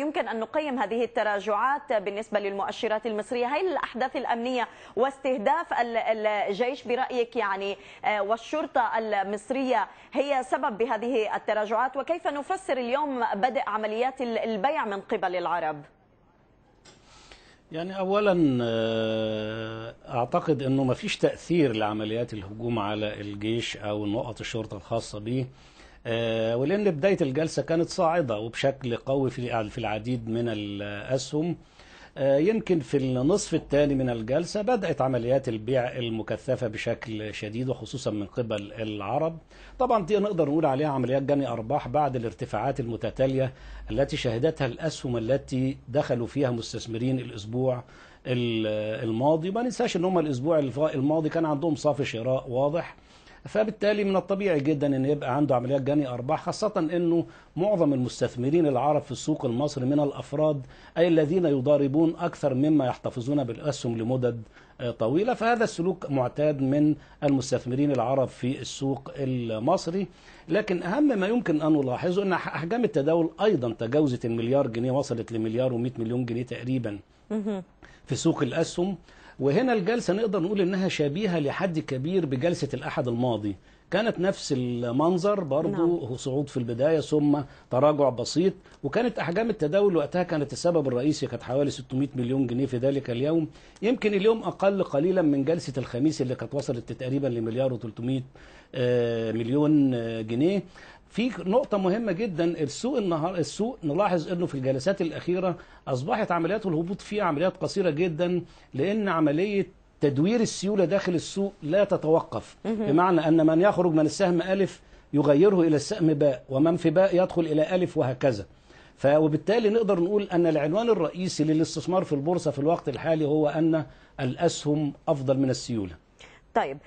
يمكن أن نقيم هذه التراجعات بالنسبة للمؤشرات المصرية هل الأحداث الأمنية واستهداف الجيش برأيك يعني آه، والشرطة المصرية هي سبب بهذه التراجعات وكيف نفسر اليوم بدء عمليات البيع من قبل العرب؟ يعني اولا آه، اعتقد انه ما فيش تاثير لعمليات الهجوم على الجيش او نقط الشرطه الخاصه به آه، ولأن بداية الجلسة كانت صاعدة وبشكل قوي في في العديد من الأسهم آه، يمكن في النصف الثاني من الجلسة بدأت عمليات البيع المكثفة بشكل شديد وخصوصا من قبل العرب طبعا دي نقدر نقول عليها عمليات جني أرباح بعد الارتفاعات المتتالية التي شهدتها الأسهم التي دخلوا فيها مستثمرين الأسبوع الماضي ما ننساش ان هم الاسبوع الماضي كان عندهم صافي شراء واضح فبالتالي من الطبيعي جدا ان يبقى عنده عمليات جني ارباح خاصه انه معظم المستثمرين العرب في السوق المصري من الافراد اي الذين يضاربون اكثر مما يحتفظون بالاسهم لمدد آه، طويله فهذا السلوك معتاد من المستثمرين العرب في السوق المصري لكن اهم ما يمكن ان نلاحظه ان احجام التداول ايضا تجاوزت المليار جنيه وصلت لمليار و100 مليون جنيه تقريبا في سوق الاسهم وهنا الجلسة نقدر نقول إنها شبيهة لحد كبير بجلسة الأحد الماضي كانت نفس المنظر برضو نعم. صعود في البداية ثم تراجع بسيط وكانت أحجام التداول وقتها كانت السبب الرئيسي كانت حوالي 600 مليون جنيه في ذلك اليوم يمكن اليوم أقل قليلا من جلسة الخميس اللي كانت وصلت تقريبا لمليار و300 آه، مليون آه، جنيه في نقطة مهمة جدا السوق النهار السوق نلاحظ انه في الجلسات الأخيرة أصبحت عمليات الهبوط فيها عمليات قصيرة جدا لأن عملية تدوير السيولة داخل السوق لا تتوقف بمعنى أن من يخرج من السهم ألف يغيره إلى السهم باء ومن في باء يدخل إلى ألف وهكذا وبالتالي نقدر نقول أن العنوان الرئيسي للاستثمار في البورصة في الوقت الحالي هو أن الأسهم أفضل من السيولة طيب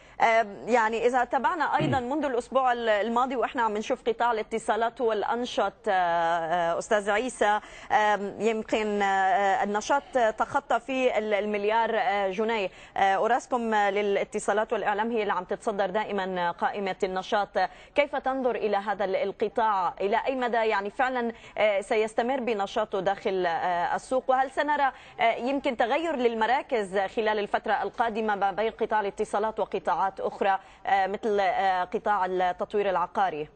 يعني إذا تابعنا أيضا منذ الأسبوع الماضي وإحنا عم نشوف قطاع الاتصالات هو الأنشط آه، آه، أستاذ عيسى يمكن آه، النشاط تخطى في المليار جنيه أوراسكم للاتصالات والإعلام هي اللي عم تتصدر دائما قائمة النشاط كيف تنظر إلى هذا القطاع إلى أي مدى يعني فعلا سيستمر بنشاطه داخل السوق وهل سنرى يمكن تغير للمراكز خلال الفترة القادمة ما بين قطاع الاتصالات محافظات وقطاعات أخرى آه، مثل آه، قطاع التطوير العقاري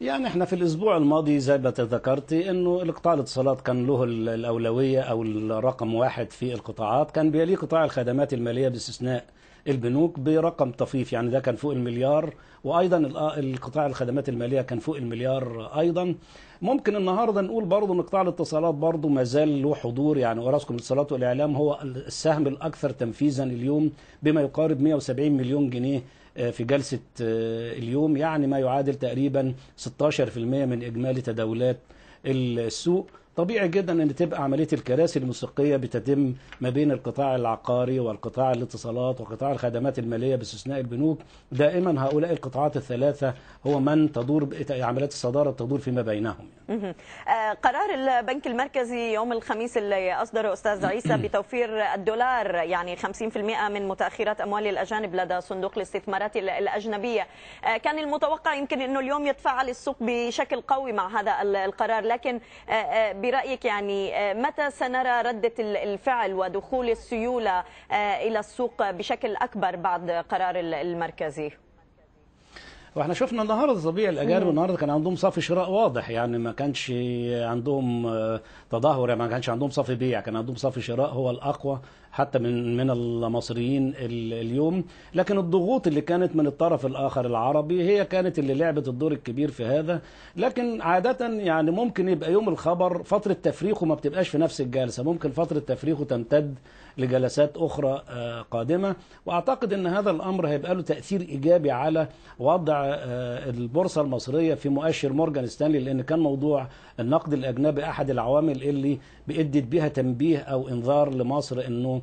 يعني احنا في الاسبوع الماضي زي ما تذكرتي انه القطاع الاتصالات كان له الاولويه او الرقم واحد في القطاعات كان بيليه قطاع الخدمات الماليه باستثناء البنوك برقم طفيف يعني ده كان فوق المليار وايضا القطاع الخدمات الماليه كان فوق المليار ايضا ممكن النهارده نقول برضه ان قطاع الاتصالات برضه ما زال له حضور يعني وراسكم الاتصالات والاعلام هو السهم الاكثر تنفيذا اليوم بما يقارب 170 مليون جنيه آه، في جلسه آه، اليوم يعني ما يعادل تقريبا 16% من اجمالي تداولات السوق طبيعي جدا ان تبقى عمليه الكراسي الموسيقيه بتتم ما بين القطاع العقاري والقطاع الاتصالات وقطاع الخدمات الماليه باستثناء البنوك دائما هؤلاء القطاعات الثلاثه هو من تدور عمليات الصداره تدور فيما بينهم آه، قرار البنك المركزي يوم الخميس اللي اصدره استاذ عيسى بتوفير الدولار يعني 50% من متاخرات اموال الاجانب لدى صندوق الاستثمارات الاجنبيه آه، كان المتوقع يمكن انه اليوم يتفاعل السوق بشكل قوي مع هذا القرار لكن آه، برأيك يعني آه، متى سنرى ردة الفعل ودخول السيولة آه، إلى السوق بشكل أكبر بعد قرار المركزي؟ واحنا شفنا النهارده الطبيعي الاجانب النهارده كان عندهم صف شراء واضح يعني ما كانش عندهم آه، تدهور يعني ما كانش عندهم صف بيع كان عندهم صف شراء هو الاقوى حتى من من المصريين اليوم لكن الضغوط اللي كانت من الطرف الآخر العربي هي كانت اللي لعبت الدور الكبير في هذا لكن عادة يعني ممكن يبقى يوم الخبر فترة تفريخه ما بتبقاش في نفس الجلسة ممكن فترة تفريخه تمتد لجلسات أخرى آه، قادمة وأعتقد أن هذا الأمر هيبقى له تأثير إيجابي على وضع آه، البورصة المصرية في مؤشر مورجان ستانلي لأن كان موضوع النقد الأجنبي أحد العوامل اللي بيدت بها تنبيه أو إنذار لمصر أنه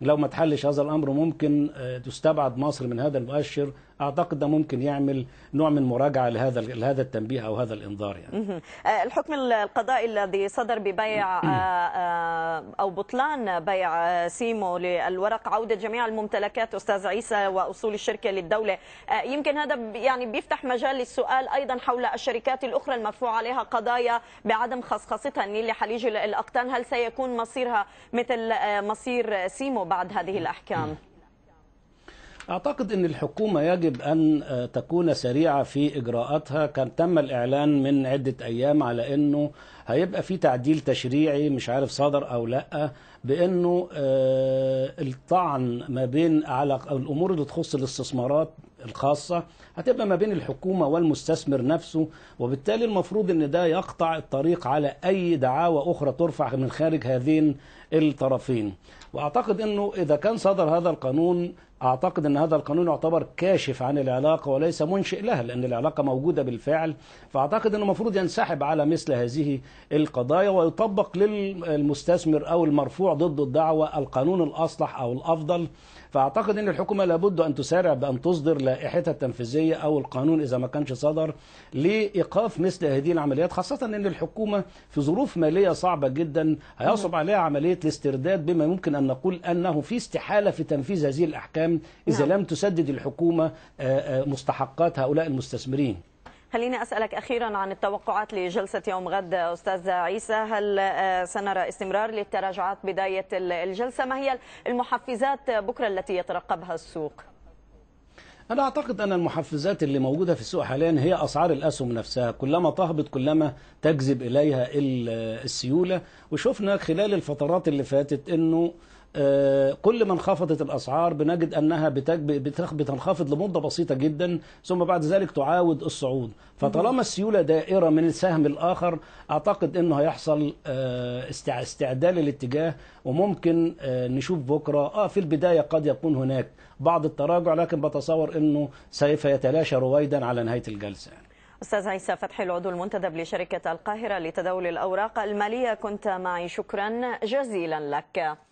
لو ما تحلش هذا الأمر ممكن آه، تستبعد مصر من هذا المؤشر أعتقد ده ممكن يعمل نوع من مراجعة لهذا لهذا التنبيه أو هذا الإنذار يعني. آه، الحكم القضائي الذي صدر ببيع آه، أو بطلان بيع سيمو للورق عودة جميع الممتلكات أستاذ عيسى وأصول الشركة للدولة يمكن هذا يعني بيفتح مجال للسؤال أيضا حول الشركات الأخرى المرفوع عليها قضايا بعدم خصخصتها النيل لحليج الأقطان هل سيكون مصيرها مثل مصير سيمو بعد هذه الأحكام؟ أعتقد أن الحكومة يجب أن آه، تكون سريعة في إجراءاتها كان تم الإعلان من عدة أيام على أنه هيبقى في تعديل تشريعي مش عارف صدر أو لأ بأنه آه، الطعن ما بين على الأمور اللي تخص الاستثمارات الخاصة هتبقى ما بين الحكومة والمستثمر نفسه وبالتالي المفروض ان ده يقطع الطريق على اي دعاوى اخرى ترفع من خارج هذين الطرفين واعتقد انه اذا كان صدر هذا القانون أعتقد أن هذا القانون يعتبر كاشف عن العلاقة وليس منشئ لها لأن العلاقة موجودة بالفعل فأعتقد أنه المفروض ينسحب على مثل هذه القضايا ويطبق للمستثمر أو المرفوع ضد الدعوة القانون الأصلح أو الأفضل فأعتقد أن الحكومة لابد أن تسارع بأن تصدر لائحتها التنفيذية أو القانون إذا ما كانش صدر لإيقاف مثل هذه العمليات خاصة أن الحكومة في ظروف مالية صعبة جدا هيصعب عليها عملية الاسترداد بما يمكن أن نقول أنه في استحالة في تنفيذ هذه الأحكام الأمن إذا نعم. لم تسدد الحكومة آه، آه، مستحقات هؤلاء المستثمرين خليني أسألك أخيرا عن التوقعات لجلسة يوم غد أستاذ عيسى هل آه، سنرى استمرار للتراجعات بداية الجلسة ما هي المحفزات بكرة التي يترقبها السوق؟ أنا أعتقد أن المحفزات اللي موجودة في السوق حاليا هي أسعار الأسهم نفسها كلما تهبط كلما تجذب إليها السيولة وشفنا خلال الفترات اللي فاتت أنه آه، كل ما انخفضت الأسعار بنجد أنها بتنخفض لمدة بسيطة جدا ثم بعد ذلك تعاود الصعود فطالما السيولة دائرة من السهم الآخر أعتقد أنه هيحصل آه، استعدال الاتجاه وممكن آه، نشوف بكرة آه في البداية قد يكون هناك بعض التراجع لكن بتصور أنه سوف يتلاشى رويدا على نهاية الجلسة يعني. أستاذ عيسى فتحي العضو المنتدب لشركة القاهرة لتداول الأوراق المالية كنت معي شكرا جزيلا لك